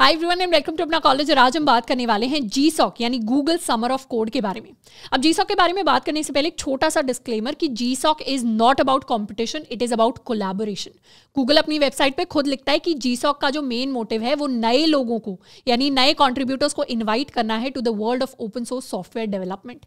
hi everyone and welcome to Apna college और आज हम बात करने वाले हैं जी सॉक यानी गूगल समर ऑफ कोड के बारे में अब जी सॉक के बारे में बात करने से पहले एक छोटा सा डिस्क्लेमर कि G SoC is not about competition it is about collaboration Google अपनी वेबसाइट पे खुद लिखता है कि जी सॉक का जो मेन मोटिव है वो नए लोगों को यानी नए कॉन्ट्रीब्यूटर्स को इन्वाइट करना है to the world of open source software development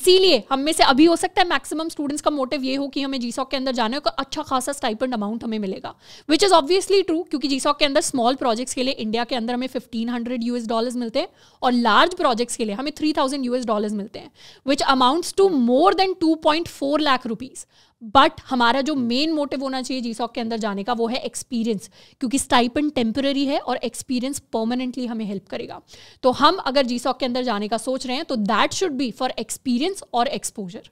इसीलिए हम में से अभी हो सकता है मैक्सिमम स्टूडेंट्स का मोटिव ये हो कि हमें जी सॉक के अंदर जाने का अच्छा खासा स्टाइपेंड अमाउंट हमें मिलेगा विच इज ऑब्वियसली ट्रू क्योंकि जी सॉक के अंदर स्मॉल प्रोजेक्ट्स के लिए इंडिया के अंदर अंदर हमें फिफ्टीन हंड्रेड यूएस डॉलर्स मिलते हैं और लार्ज प्रोजेक्ट्स के लिए हमें थ्री थाउजेंड यूएस डॉलर्स मिलते हैं which amounts to more than two point four lakh rupees but हमारा जो मेन मोटिव होना चाहिए जी के अंदर जाने का वो है एक्सपीरियंस क्योंकि स्टाइपन टेम्पररी है और एक्सपीरियंस परमानेंटली हमें हेल्प करेगा तो हम अगर जी के अंदर जाने का सोच रहे हैं तो that should be for experience और एक्सपोजर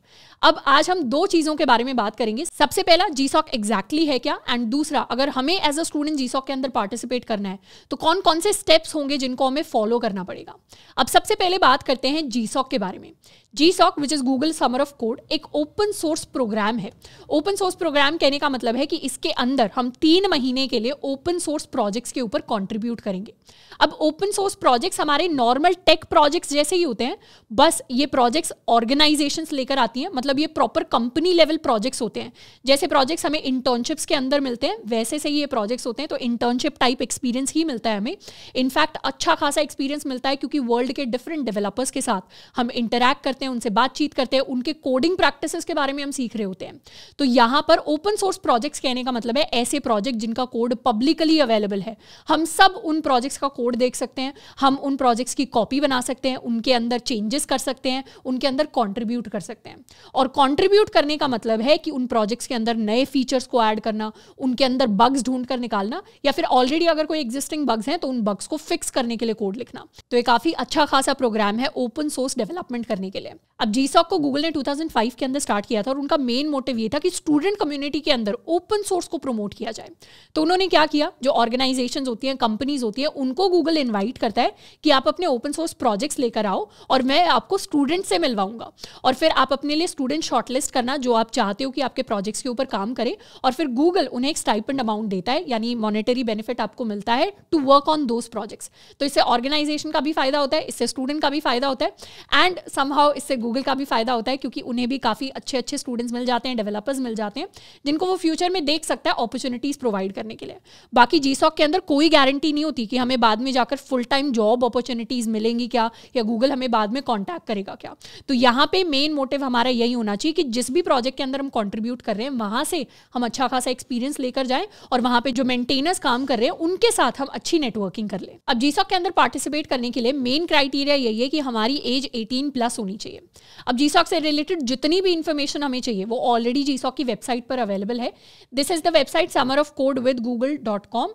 अब आज हम दो चीज़ों के बारे में बात करेंगे सबसे पहला जी सॉक एग्जैक्टली है क्या एंड दूसरा अगर हमें एज अ स्टूडेंट जी के अंदर पार्टिसिपेट करना है तो कौन कौन से स्टेप्स होंगे जिनको हमें फॉलो करना पड़ेगा अब सबसे पहले बात करते हैं जी के बारे में G SoC which is Google summer of code एक ओपन सोर्स प्रोग्राम है ओपन सोर्स प्रोग्राम कहने का मतलब है कि इसके अंदर हम तीन महीने के लिए ओपन सोर्स प्रोजेक्ट्स के ऊपर कॉन्ट्रीब्यूट करेंगे अब ओपन सोर्स प्रोजेक्ट्स हमारे नॉर्मल टेक प्रोजेक्ट्स जैसे ही होते हैं बस ये प्रोजेक्ट्स ऑर्गेनाइजेशन लेकर आती हैं मतलब ये प्रॉपर कंपनी लेवल प्रोजेक्ट्स होते हैं जैसे प्रोजेक्ट्स हमें इंटर्नशिप्स के अंदर मिलते हैं वैसे से ही ये प्रोजेक्ट्स होते हैं तो इंटर्नशिप टाइप एक्सपीरियंस ही मिलता है हमें इनफैक्ट अच्छा खासा एक्सपीरियंस मिलता है क्योंकि वर्ल्ड के डिफरेंट डेवलपर्स के साथ हम इंटरेक्ट करते करते हैं उनसे बातचीत करते हैं उनके कोडिंग प्रैक्टिस के बारे में हम सीख रहे होते हैं तो यहां पर ओपन सोर्स प्रोजेक्ट्स कहने का मतलब है ऐसे प्रोजेक्ट जिनका कोड पब्लिकली अवेलेबल है हम सब उन प्रोजेक्ट्स का कोड देख सकते हैं हम उन प्रोजेक्ट्स की कॉपी बना सकते हैं उनके अंदर चेंजेस कर सकते हैं उनके अंदर कॉन्ट्रीब्यूट कर सकते हैं और कॉन्ट्रीब्यूट करने का मतलब है कि उन प्रोजेक्ट्स के अंदर नए फीचर्स को ऐड करना उनके अंदर बग्स ढूंढ कर निकालना या फिर ऑलरेडी अगर कोई एग्जिस्टिंग बग्स हैं तो उन बग्स को फिक्स करने के लिए कोड लिखना तो ये काफी अच्छा खासा प्रोग्राम है ओपन सोर्स डेवलपमेंट करने के लिए है अब जी को गूगल ने 2005 के अंदर स्टार्ट किया था और उनका मेन मोटिव ये था कि स्टूडेंट कम्युनिटी के अंदर ओपन सोर्स को प्रमोट किया जाए तो उन्होंने क्या किया जो ऑर्गेनाइजेशन होती हैं कंपनीज होती हैं उनको गूगल इन्वाइट करता है कि आप अपने ओपन सोर्स प्रोजेक्ट्स लेकर आओ और मैं आपको स्टूडेंट से मिलवाऊंगा और फिर आप अपने लिए स्टूडेंट शॉर्टलिस्ट करना जो आप चाहते हो कि आपके प्रोजेक्ट्स के ऊपर काम करें और फिर गूगल उन्हें एक स्टाइपेंड अमाउंट देता है यानी मॉनिटरी बेनिफिट आपको मिलता है to work on those projects तो इससे ऑर्गेनाइजेशन का भी फायदा होता है इससे स्टूडेंट का भी फायदा होता है एंड समहाउ इससे गूगल का भी फायदा होता है क्योंकि उन्हें भी काफ़ी अच्छे अच्छे स्टूडेंट्स मिल जाते हैं डेवलपर्स मिल जाते हैं जिनको वो फ्यूचर में देख सकता है अपॉर्चुनिटीज़ प्रोवाइड करने के लिए बाकी जी के अंदर कोई गारंटी नहीं होती कि हमें बाद में जाकर फुल टाइम जॉब अपॉर्चुनिटीज़ मिलेंगी क्या या गूगल हमें बाद में कॉन्टैक्ट करेगा क्या तो यहाँ पे मेन मोटिव हमारा यही होना चाहिए कि जिस भी प्रोजेक्ट के अंदर हम कॉन्ट्रीब्यूट कर रहे हैं वहां से हम अच्छा खासा एक्सपीरियंस लेकर जाए और वहां पे जो मेंटेनर्स काम कर रहे हैं उनके साथ हम अच्छी नेटवर्किंग कर ले अब जी के अंदर पार्टिसिपेट करने के लिए मेन क्राइटेरिया यही है कि हमारी एज एटीन प्लस होनी चाहिए चाहिए अब जी से रिलेटेड जितनी भी इन्फॉर्मेशन हमें चाहिए वो ऑलरेडी जी की वेबसाइट पर अवेलेबल है this is the website summer of code with Google dot com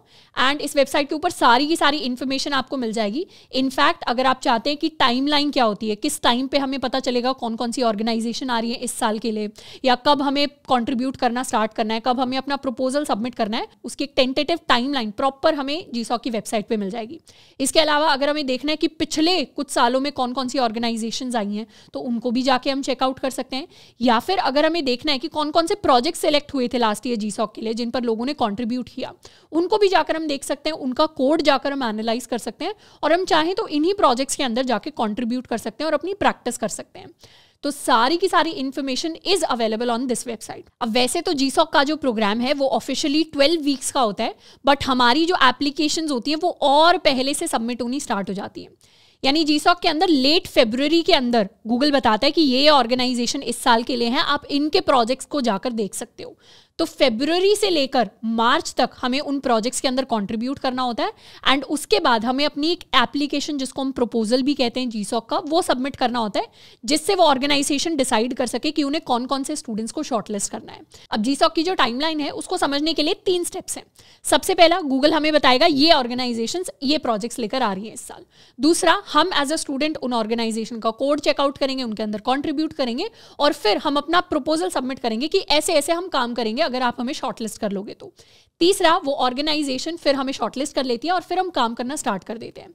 and इस वेबसाइट के ऊपर सारी की सारी इन्फॉर्मेशन आपको मिल जाएगी इनफैक्ट अगर आप चाहते हैं कि टाइम क्या होती है किस टाइम पर हमें पता चलेगा कौन कौन सी ऑर्गेनाइजेशन आ रही है इस साल के लिए या कब हमें कॉन्ट्रीब्यूट करना स्टार्ट करना है कब हमें अपना प्रपोजल सबमिट करना है उसकी एक टेंटेटिव टाइम प्रॉपर हमें जी की वेबसाइट पर मिल जाएगी इसके अलावा अगर हमें देखना है कि पिछले कुछ सालों में कौन कौन सी ऑर्गेनाइजेशन आई हैं तो उनको भी जाके हम चेकआउट कर सकते हैं या फिर अगर हमें देखना है कि कौन कौन से प्रोजेक्ट सेलेक्ट हुए थे लास्ट ईयर जी के लिए जिन पर लोगों ने कॉन्ट्रीब्यूट किया उनको भी जाकर हम देख सकते हैं उनका कोड जाकर हम एनालाइज कर सकते हैं और हम चाहें तो इन्हीं प्रोजेक्ट्स के अंदर जाके कॉन्ट्रीब्यूट कर सकते हैं और अपनी प्रैक्टिस कर सकते हैं तो सारी की सारी information is available on this website अब वैसे तो जी का जो प्रोग्राम है वो ऑफिशियली 12 वीक्स का होता है बट हमारी जो एप्लीकेशंस होती हैं वो और पहले से सबमिट होनी स्टार्ट हो जाती है यानी जी के अंदर लेट फेब्रवरी के अंदर गूगल बताता है कि ये ऑर्गेनाइजेशन इस साल के लिए हैं आप इनके प्रोजेक्ट्स को जाकर देख सकते हो तो फेब्रवरी से लेकर मार्च तक हमें उन प्रोजेक्ट्स के अंदर कंट्रीब्यूट करना होता है एंड उसके बाद हमें अपनी एक एप्लीकेशन जिसको हम प्रपोजल भी कहते हैं जीसॉक का वो सबमिट करना होता है जिससे वो ऑर्गेनाइजेशन डिसाइड कर सके कि उन्हें कौन कौन से स्टूडेंट्स को शॉर्टलिस्ट करना है अब जीसॉक की जो टाइमलाइन है उसको समझने के लिए तीन स्टेप्स हैं सबसे पहला गूगल हमें बताएगा ये ऑर्गेनाइजेशन ये प्रोजेक्ट्स लेकर आ रही है इस साल दूसरा हम एज अ स्टूडेंट उन ऑर्गेनाइजेशन का कोड चेकआउट करेंगे उनके अंदर कॉन्ट्रीब्यूट करेंगे और फिर हम अपना प्रपोजल सबमिट करेंगे कि ऐसे ऐसे हम काम करेंगे अगर आप हमें शॉर्टलिस्ट कर लोगे तो तीसरा वो ऑर्गेनाइजेशन फिर हमें शॉर्टलिस्ट कर लेती है और फिर हम काम करना स्टार्ट कर देते हैं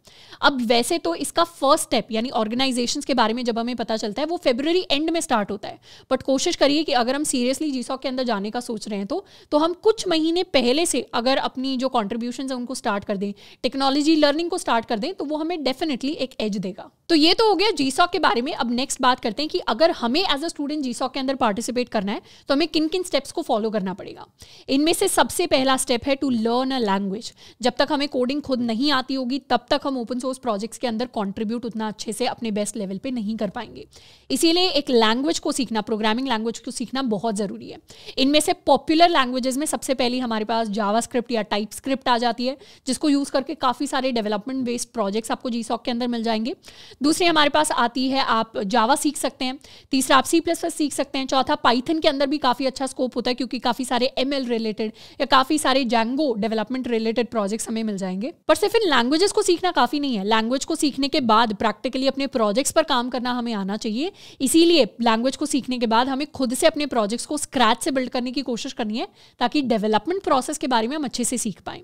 अब वैसे तो इसका फर्स्ट स्टेप यानी ऑर्गेनाइजेशन के बारे में जब हमें पता चलता है वो फेब्रवरी एंड में स्टार्ट होता है बट कोशिश करिए कि अगर हम सीरियसली जी के अंदर जाने का सोच रहे हैं तो, तो हम कुछ महीने पहले से अगर अपनी जो कॉन्ट्रीब्यूशन है उनको स्टार्ट कर दें टेक्नोलॉजी लर्निंग को स्टार्ट कर दें तो वो हमें डेफिनेटली एक एज देगा तो ये तो हो गया जी के बारे में अब नेक्स्ट बात करते हैं कि अगर हमें एज अ स्टूडेंट जी के अंदर पार्टिसिपेट करना है तो हमें किन किन स्टेप्स को फॉलो करना करना पड़ेगा इनमें से सबसे पहला स्टेप है टू लर्न अ लैंग्वेज जब तक हमें कोडिंग खुद नहीं आती होगी तब तक हम ओपन सोर्स प्रोजेक्ट्स के अंदर कॉन्ट्रीब्यूट उतना अच्छे से अपने बेस्ट लेवल पर नहीं कर पाएंगे इसीलिए एक लैंग्वेज को सीखना प्रोग्रामिंग लैंग्वेज को सीखना बहुत ज़रूरी है इनमें से पॉपुलर लैंग्वेजेस में सबसे पहली हमारे पास जावा या टाइप आ जाती है जिसको यूज़ करके काफ़ी सारे डेवलपमेंट बेस्ड प्रोजेक्ट्स आपको जी के अंदर मिल जाएंगे दूसरी हमारे पास आती है आप जावा सीख सकते हैं तीसरा आप सी प्लस सीख सकते हैं चौथा पाइथन के अंदर भी काफ़ी अच्छा स्कोप होता है क्योंकि काफ़ी सारे एम रिलेटेड या काफ़ी सारे जैंगो डेवलपमेंट रिलेटेड प्रोजेक्ट्स हमें मिल जाएंगे पर सिर्फ इन लैंग्वेजेस को सीखना काफ़ी नहीं है लैंग्वेज को सीखने के बाद प्रैक्टिकली अपने प्रोजेक्ट्स पर काम करना हमें आना चाहिए इसीलिए लैंग्वेज को सीखने के बाद हमें खुद से अपने प्रोजेक्ट्स को स्क्रैच से बिल्ड करने की कोशिश करनी है ताकि डेवलपमेंट प्रोसेस के बारे में हम अच्छे से सीख पाए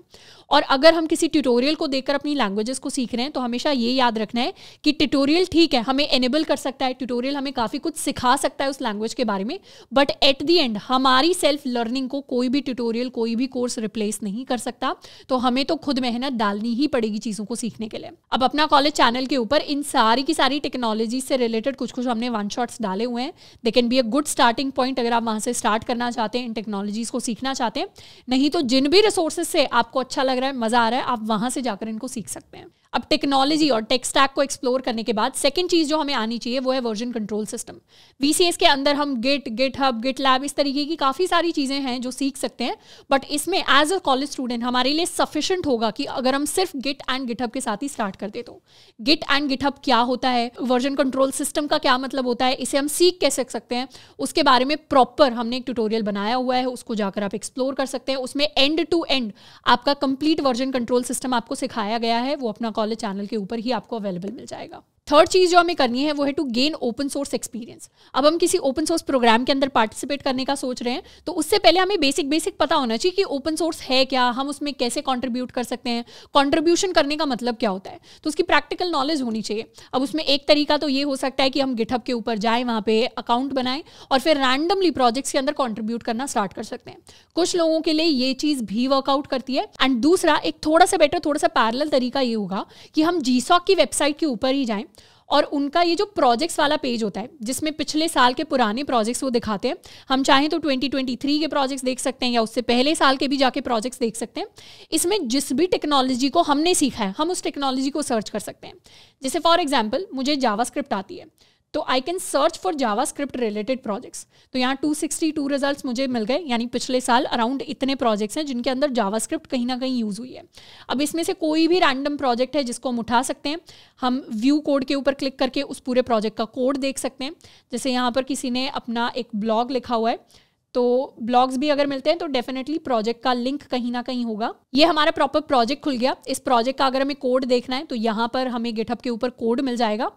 और अगर हम किसी ट्यूटोरियल को देखकर अपनी लैंग्वेजेस को सीख रहे हैं तो हमेशा ये याद रखना है कि ट्यूटोरियल ठीक है हमें एनेबल कर सकता है ट्यूटोरियल हमें काफ़ी कुछ सिखा सकता है उस लैंग्वेज के बारे में बट एट दी एंड हमारी सेल्फ लर्निंग को कोई भी ट्यूटोरियल कोई भी कोर्स रिप्लेस नहीं कर सकता तो हमें तो खुद मेहनत डालनी ही पड़ेगी चीज़ों को सीखने के लिए अब अपना कॉलेज चैनल के ऊपर इन सारी की सारी टेक्नोलॉजी से रिलेटेड कुछ कुछ हमने वन शॉट्स डाले हुए हैं they can be a good starting point अगर आप वहां से स्टार्ट करना चाहते हैं इन टेक्नोलॉजीज़ को सीखना चाहते हैं नहीं तो जिन भी रिसोर्सेज से आपको अच्छा लग रहा है मज़ा आ रहा है आप वहां से जाकर इनको सीख सकते हैं अब टेक्नोलॉजी और टेक स्टैक को एक्सप्लोर करने के बाद सेकंड चीज़ जो हमें आनी चाहिए वो है वर्जन कंट्रोल सिस्टम वी के अंदर हम git GitHub GitLab इस तरीके की काफ़ी सारी चीज़ें हैं जो सीख सकते हैं बट इसमें एज अ कॉलेज स्टूडेंट हमारे लिए सफिशेंट होगा कि अगर हम सिर्फ गिट एंड गिटहब के साथ ही स्टार्ट करते तो गिट एंड गिटहब क्या होता है वर्जन कंट्रोल सिस्टम का क्या मतलब होता है इसे हम सीख कैसे सकते हैं उसके बारे में प्रॉपर हमने एक ट्यूटोरियल बनाया हुआ है उसको जाकर आप एक्सप्लोर कर सकते हैं उसमें एंड टू एंड आपका कंप्लीट वर्जन कंट्रोल सिस्टम आपको सिखाया गया है वो अपना कॉलेज चैनल के ऊपर ही आपको अवेलेबल मिल जाएगा थर्ड चीज़ जो हमें करनी है वो है to gain open source experience अब हम किसी ओपन सोर्स प्रोग्राम के अंदर पार्टिसिपेट करने का सोच रहे हैं तो उससे पहले हमें बेसिक बेसिक पता होना चाहिए कि ओपन सोर्स है क्या हम उसमें कैसे कॉन्ट्रीब्यूट कर सकते हैं कॉन्ट्रीब्यूशन करने का मतलब क्या होता है तो उसकी प्रैक्टिकल नॉलेज होनी चाहिए अब उसमें एक तरीका तो ये हो सकता है कि हम गिटहब के ऊपर जाए वहाँ पर अकाउंट बनाएं और फिर रैंडमली प्रोजेक्ट्स के अंदर कॉन्ट्रीब्यूट करना स्टार्ट कर सकते हैं कुछ लोगों के लिए ये चीज़ भी वर्कआउट करती है एंड दूसरा एक थोड़ा सा बेटर थोड़ा सा पैरल तरीका ये होगा कि हम जीसॉक की वेबसाइट के ऊपर ही जाएँ और उनका ये जो प्रोजेक्ट्स वाला पेज होता है जिसमें पिछले साल के पुराने प्रोजेक्ट्स वो दिखाते हैं हम चाहें तो 2023 के प्रोजेक्ट्स देख सकते हैं या उससे पहले साल के भी जाके प्रोजेक्ट्स देख सकते हैं इसमें जिस भी टेक्नोलॉजी को हमने सीखा है हम उस टेक्नोलॉजी को सर्च कर सकते हैं जैसे फॉर एग्जाम्पल मुझे जावा आती है तो I can search for JavaScript related projects तो यहाँ टू सिक्सटी टू रिजल्ट मुझे मिल गए यानी पिछले साल अराउंड इतने प्रोजेक्ट्स हैं जिनके अंदर जावा स्क्रिप्ट कहीं ना कहीं यूज़ हुई है अब इसमें से कोई भी रैंडम प्रोजेक्ट है जिसको हम उठा सकते हैं हम व्यू कोड के ऊपर क्लिक करके उस पूरे प्रोजेक्ट का कोड देख सकते हैं जैसे यहाँ पर किसी ने अपना एक ब्लॉग लिखा हुआ है तो ब्लॉग्स भी अगर मिलते हैं तो डेफिनेटली प्रोजेक्ट का लिंक कहीं ना कहीं होगा ये हमारा प्रॉपर प्रोजेक्ट खुल गया इस प्रोजेक्ट का अगर हमें कोड देखना है तो यहाँ पर हमें गिटहब के ऊपर कोड मिल जाएगा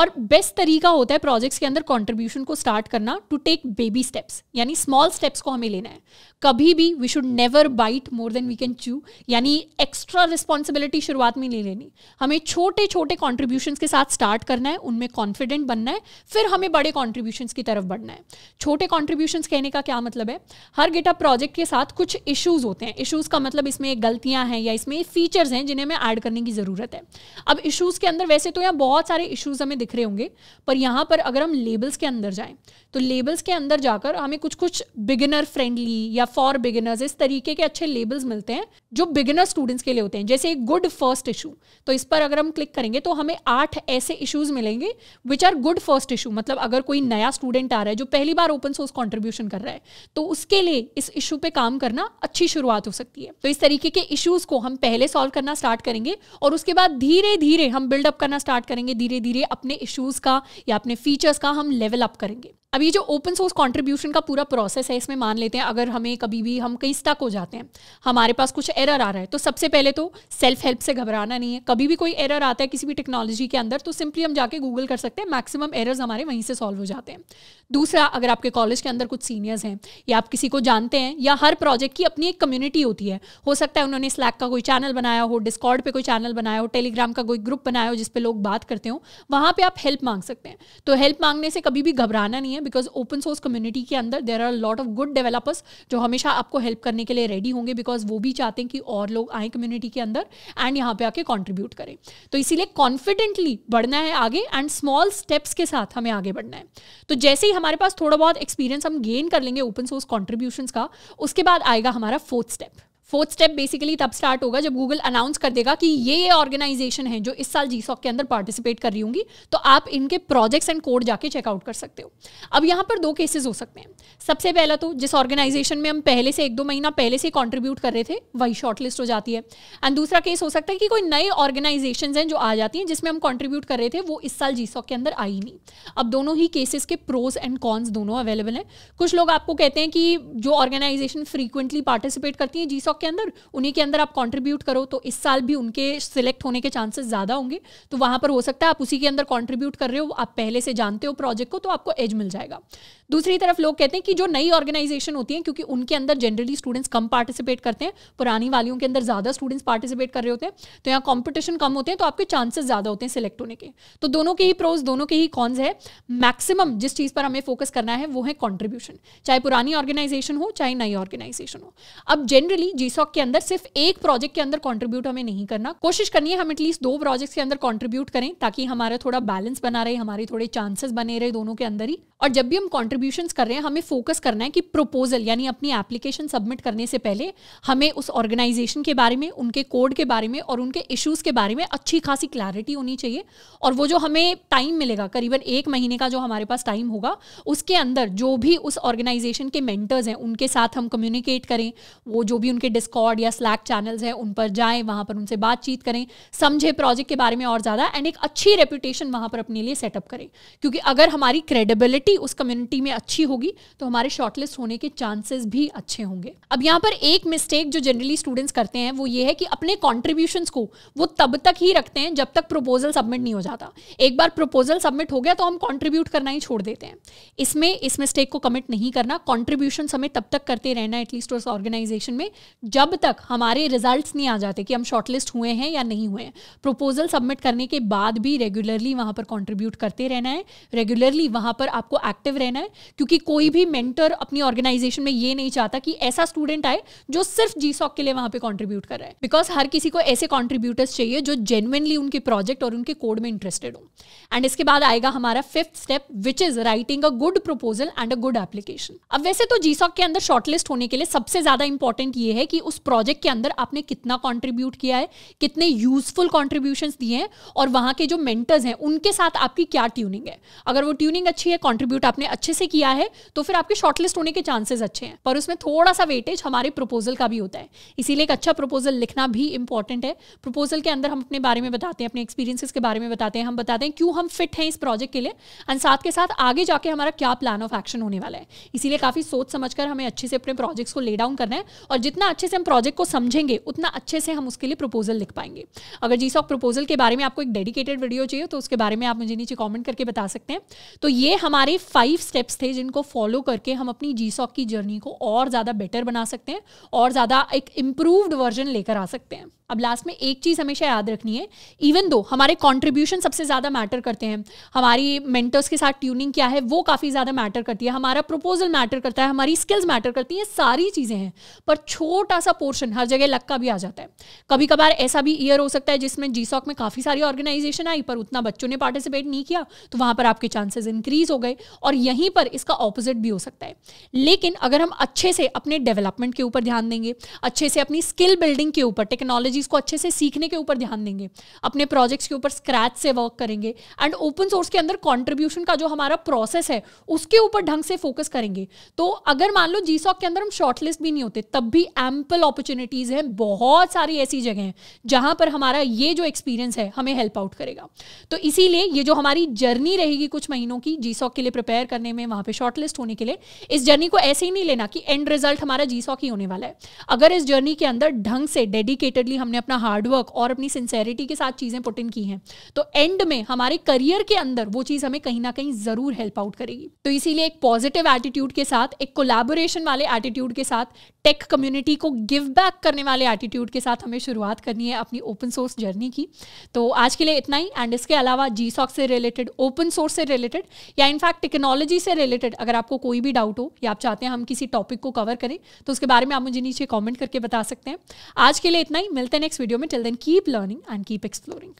और बेस्ट तरीका होता है प्रोजेक्ट्स के अंदर कॉन्ट्रीब्यूशन को स्टार्ट करना टू टेक बेबी स्टेप्स यानी स्मॉल स्टेप्स को हमें लेना है कभी भी we should never bite more than we can chew यानी एक्स्ट्रा रिस्पॉन्सिबिलिटी शुरुआत में ले लेनी हमें छोटे छोटे कॉन्ट्रीब्यूशन के साथ स्टार्ट करना है उनमें कॉन्फिडेंट बनना है फिर हमें बड़े कॉन्ट्रीब्यूशन की तरफ बढ़ना है छोटे कॉन्ट्रीब्यूशन कहने का क्या क्या मतलब है हर गिटअप प्रोजेक्ट के साथ कुछ इश्यूज होते हैं इश्यूज का मतलब इसमें गलतियां हैं या इसमें फीचर्स हैं जिन्हें हमें ऐड करने की ज़रूरत है अब इश्यूज के अंदर वैसे तो यहाँ बहुत सारे इश्यूज हमें दिख रहे होंगे पर यहाँ पर अगर हम लेबल्स के अंदर जाएँ तो लेबल्स के अंदर जाकर हमें कुछ कुछ बिगिनर फ्रेंडली या फॉर बिगिनर्स इस तरीके के अच्छे लेबल्स मिलते हैं जो बिगिनर स्टूडेंट्स के लिए होते हैं जैसे गुड फर्स्ट इशू तो इस पर अगर हम क्लिक करेंगे तो हमें आठ ऐसे इशूज मिलेंगे which are good first issue मतलब अगर कोई नया स्टूडेंट आ रहा है जो पहली बार ओपन सोर्स कॉन्ट्रीब्यूशन कर रहा है तो उसके लिए इस इशू पे काम करना अच्छी शुरुआत हो सकती है तो इस तरीके के इश्यूज को हम पहले सॉल्व करना स्टार्ट करेंगे और उसके बाद धीरे धीरे हम बिल्डअप करना स्टार्ट करेंगे धीरे धीरे अपने इश्यूज का या अपने फीचर्स का हम लेवल अप करेंगे अब ये जो ओपन सोर्स कॉन्ट्रीब्यूशन का पूरा प्रोसेस है इसमें मान लेते हैं अगर हमें कभी भी हम कहीं स्टक हो जाते हैं हमारे पास कुछ एरर आ रहा है तो सबसे पहले तो सेल्फ हेल्प से घबराना नहीं है कभी भी कोई एरर आता है किसी भी टेक्नोलॉजी के अंदर तो सिंपली हम जाके गूगल कर सकते हैं मैक्सिमम एरर्स हमारे वहीं से सॉल्व हो जाते हैं दूसरा अगर आपके कॉलेज के अंदर कुछ सीनियर्स हैं या आप किसी को जानते हैं या हर प्रोजेक्ट की अपनी एक कम्युनिटी होती है हो सकता है उन्होंने स्लैक का कोई चैनल बनाया हो डिस्कॉर्ड पर कोई चैनल बनाया हो टेलीग्राम का कोई ग्रुप बनाया हो जिसपे लोग बात करते हो वहाँ पर आप हेल्प मांग सकते हैं तो हेल्प मांगने से कभी भी घबराना नहीं है हैं बिकॉज ओपन सोर्स कम्युनिटी के अंदर there are lot of good developers जो हमेशा आपको हेल्प करने के लिए रेडी होंगे बिकॉज वो भी चाहते हैं कि और लोग आए कम्युनिटी के अंदर एंड यहाँ पे आके कॉन्ट्रीब्यूट करें तो इसीलिए कॉन्फिडेंटली बढ़ना है आगे एंड स्मॉल स्टेप्स के साथ हमें आगे बढ़ना है तो जैसे ही हमारे पास थोड़ा बहुत एक्सपीरियंस हम गेन कर लेंगे ओपन सोर्स कॉन्ट्रीब्यूशन का उसके बाद आएगा हमारा fourth step fourth step basically तब स्टार्ट होगा जब गूगल अनाउंस कर देगा कि ये ये ऑर्गेनाइजेशन है जो इस साल जी के अंदर पार्टिसिपेट कर रही होंगी तो आप इनके प्रोजेक्ट्स एंड कोड जाके चेकआउट कर सकते हो अब यहाँ पर दो केसेस हो सकते हैं सबसे पहला तो जिस ऑर्गेनाइजेशन में हम पहले से एक दो महीना पहले से कॉन्ट्रीब्यूट कर रहे थे वही शॉर्टलिस्ट हो जाती है एंड दूसरा केस हो सकता है कि कोई नए ऑर्गेनाइजेशन हैं जो आ जाती हैं जिसमें हम कॉन्ट्रीब्यूट कर रहे थे वो इस साल जी के अंदर आई नहीं अब दोनों ही केसेस के प्रोज एंड कॉन्स दोनों अवेलेबल हैं कुछ लोग आपको कहते हैं कि जो ऑर्गेनाइजेशन फ्रीक्वेंटली पार्टिसिपेट करती हैं जी स्टॉक के अंदर उन्हीं के अंदर आप कॉन्ट्रीब्यूट करो तो इस साल भी उनके सिलेक्ट होने के चांसेस ज़्यादा होंगे तो वहां पर हो सकता है आप उसी के अंदर कॉन्ट्रीब्यूट कर रहे हो आप पहले से जानते हो प्रोजेक्ट को तो आपको एज मिल जाएगा दूसरी तरफ लोग कहते हैं कि जो नई ऑर्गेनाइजेशन होती है क्योंकि उनके अंदर जनरली स्टूडेंट्स कम पार्टिसिपेट करते हैं पुरानी वालियों के अंदर ज़्यादा स्टूडेंट्स पार्टिसिपेट कर रहे होते हैं तो यहाँ कॉम्पिटिशन कम होते हैं तो आपके चांसेस ज़्यादा होते हैं सिलेक्ट होने के तो दोनों के ही प्रोज दोनों के ही कॉन्स है मैक्सिमम जिस चीज़ पर हमें फोकस करना है वो है कॉन्ट्रीब्यूशन चाहे पुरानी ऑर्गेनाइजेशन हो चाहे नई ऑर्गेनाइजेशन हो अब जनरली जीसॉक के अंदर सिर्फ एक प्रोजेक्ट के अंदर कॉन्ट्रीब्यूट हमें नहीं करना कोशिश करनी है हम एटलीस्ट दो प्रोजेक्ट्स के अंदर कॉन्ट्रीब्यूट करें ताकि हमारा थोड़ा बैलेंस बना रहे हमारे थोड़े चांसेस बने रहे दोनों के अंदर ही और जब भी हम कॉन्ट्रीब्यूशन कर रहे हैं हमें फोकस करना है कि प्रपोजल यानी अपनी एप्लीकेशन सबमिट करने से पहले हमें उस ऑर्गेनाइजेशन के बारे में उनके कोड के बारे में और उनके इश्यूज़ के बारे में अच्छी खासी क्लैरिटी होनी चाहिए और वो जो हमें टाइम मिलेगा करीबन एक महीने का जो हमारे पास टाइम होगा उसके अंदर जो भी उस ऑर्गेनाइजेशन के मेंटर्स हैं उनके साथ हम कम्युनिकेट करें वो जो भी उनके डिस्कॉर्ड या स्लैक चैनल्स हैं उन पर जाएं वहाँ पर उनसे बातचीत करें समझे प्रोजेक्ट के बारे में और ज़्यादा एंड एक अच्छी रेपुटेशन वहाँ पर अपने लिए सेटअप करें क्योंकि अगर हमारी क्रेडिबिलिटी क्वालिटी उस कम्युनिटी में अच्छी होगी तो हमारे शॉर्टलिस्ट होने के चांसेस भी अच्छे होंगे अब यहाँ पर एक मिस्टेक जो जनरली स्टूडेंट्स करते हैं वो ये है कि अपने कॉन्ट्रीब्यूशन को वो तब तक ही रखते हैं जब तक प्रपोजल सबमिट नहीं हो जाता एक बार प्रपोजल सबमिट हो गया तो हम कॉन्ट्रीब्यूट करना ही छोड़ देते हैं इसमें इस मिस्टेक को कमिट नहीं करना कॉन्ट्रीब्यूशन हमें तब तक करते रहना एटलीस्ट उस ऑर्गेनाइजेशन में जब तक हमारे रिजल्ट नहीं आ जाते कि हम शॉर्टलिस्ट हुए हैं या नहीं हुए हैं प्रपोजल सबमिट करने के बाद भी रेगुलरली वहां पर कॉन्ट्रीब्यूट करते रहना है रेगुलरली वहां पर आपको एक्टिव रहना है क्योंकि कोई भी मेंटर अपनी ऑर्गेनाइजेशन में ये नहीं चाहता कि ऐसा स्टूडेंट आए जो सिर्फ जी के लिए वहां पे कॉन्ट्रीब्यूट कर रहा है बिकॉज हर किसी को ऐसे कॉन्ट्रीब्यूटर्स चाहिए जो जेनुअनली उनके प्रोजेक्ट और उनके कोड में इंटरेस्टेड हो एंड इसके बाद आएगा हमारा fifth step which is writing a good proposal and a good application अब वैसे तो जी के अंदर शॉर्टलिस्ट होने के लिए सबसे ज्यादा इंपॉर्टेंट ये है कि उस प्रोजेक्ट के अंदर आपने कितना कॉन्ट्रीब्यूट किया है कितने यूजफुल कॉन्ट्रीब्यूशन दिए हैं और वहां के जो मेंटर्स हैं उनके साथ आपकी क्या ट्यूनिंग है अगर वो ट्यूनिंग अच्छी है कॉन्ट्रीब्यूट कंट्रीब्यूट आपने अच्छे से किया है तो फिर आपके शॉर्टलिस्ट होने के चांसेस अच्छे हैं पर उसमें थोड़ा सा वेटेज हमारे प्रपोजल का भी होता है इसीलिए एक अच्छा प्रपोजल लिखना भी इंपॉर्टेंट है प्रपोजल के अंदर हम अपने बारे में बताते हैं अपने एक्सपीरियंसिस के बारे में बताते हैं हम बताते हैं क्यों हम फिट हैं इस प्रोजेक्ट के लिए एंड साथ के साथ आगे जाके हमारा क्या प्लान ऑफ एक्शन होने वाला है इसीलिए काफ़ी सोच समझ कर हमें अच्छे से अपने प्रोजेक्ट्स को ले डाउन करना है और जितना अच्छे से हम प्रोजेक्ट को समझेंगे उतना अच्छे से हम उसके लिए प्रपोजल लिख पाएंगे अगर जी सॉक प्रपोजल के बारे में आपको एक डेडिकेटेड वीडियो चाहिए तो उसके बारे में आप मुझे नीचे कॉमेंट करके बता सकते हैं तो ये हमारे फाइव स्टेप्स थे जिनको फॉलो करके हम अपनी जी की जर्नी को और ज़्यादा बेटर बना सकते हैं और ज़्यादा एक इम्प्रूव्ड वर्जन लेकर आ सकते हैं अब लास्ट में एक चीज़ हमेशा याद रखनी है इवन दो हमारे कॉन्ट्रीब्यूशन सबसे ज़्यादा मैटर करते हैं हमारी मेंटर्स के साथ ट्यूनिंग क्या है वो काफ़ी ज़्यादा मैटर करती है हमारा प्रपोजल मैटर करता है हमारी स्किल्स मैटर करती हैं सारी चीज़ें हैं पर छोटा सा पोर्शन हर जगह लक का भी आ जाता है कभी कभार ऐसा भी ईयर हो सकता है जिसमें जी में काफ़ी सारी ऑर्गेनाइजेशन आई पर उतना बच्चों ने पार्टिसिपेट नहीं किया तो वहां पर आपके चांसेज इंक्रीज हो गए और यहीं पर इसका ऑपोजिट भी हो सकता है लेकिन अगर हम अच्छे से अपने डेवलपमेंट के ऊपर ध्यान देंगे अच्छे से अपनी स्किल बिल्डिंग के ऊपर टेक्नोलॉजी टेक्नोलॉजीज को अच्छे से सीखने के ऊपर ध्यान देंगे अपने प्रोजेक्ट्स के ऊपर स्क्रैच से वर्क करेंगे एंड ओपन सोर्स के अंदर कॉन्ट्रीब्यूशन का जो हमारा प्रोसेस है उसके ऊपर ढंग से फोकस करेंगे तो अगर मान लो जी के अंदर हम शॉर्टलिस्ट भी नहीं होते तब भी एम्पल अपॉर्चुनिटीज हैं बहुत सारी ऐसी जगह हैं जहां पर हमारा ये जो एक्सपीरियंस है हमें हेल्प आउट करेगा तो इसीलिए ये जो हमारी जर्नी रहेगी कुछ महीनों की जी के लिए प्रिपेयर करने में वहां पर शॉर्टलिस्ट होने के लिए इस जर्नी को ऐसे ही नहीं लेना कि एंड रिजल्ट हमारा जी ही होने वाला है अगर इस जर्नी के अंदर ढंग से डेडिकेटेडली हम हमने अपना हार्डवर्क और अपनी सिंसेरिटी के साथ चीज़ें पुट इन की हैं तो एंड में हमारे करियर के अंदर वो चीज़ हमें कहीं ना कहीं ज़रूर हेल्प आउट करेगी तो इसीलिए एक पॉजिटिव एटीट्यूड के साथ एक कोलेबोरेशन वाले एटीट्यूड के साथ टेक कम्युनिटी को गिव बैक करने वाले एटीट्यूड के साथ हमें शुरुआत करनी है अपनी ओपन सोर्स जर्नी की तो आज के लिए इतना ही एंड इसके अलावा जी से रिलेटेड ओपन सोर्स से रिलेटेड या इनफैक्ट टेक्नोलॉजी से रिलेटेड अगर आपको कोई भी डाउट हो या आप चाहते हैं हम किसी टॉपिक को कवर करें तो उसके बारे में आप मुझे नीचे कॉमेंट करके बता सकते हैं आज के लिए इतना ही मिलते हैं Next video में till then keep learning and keep exploring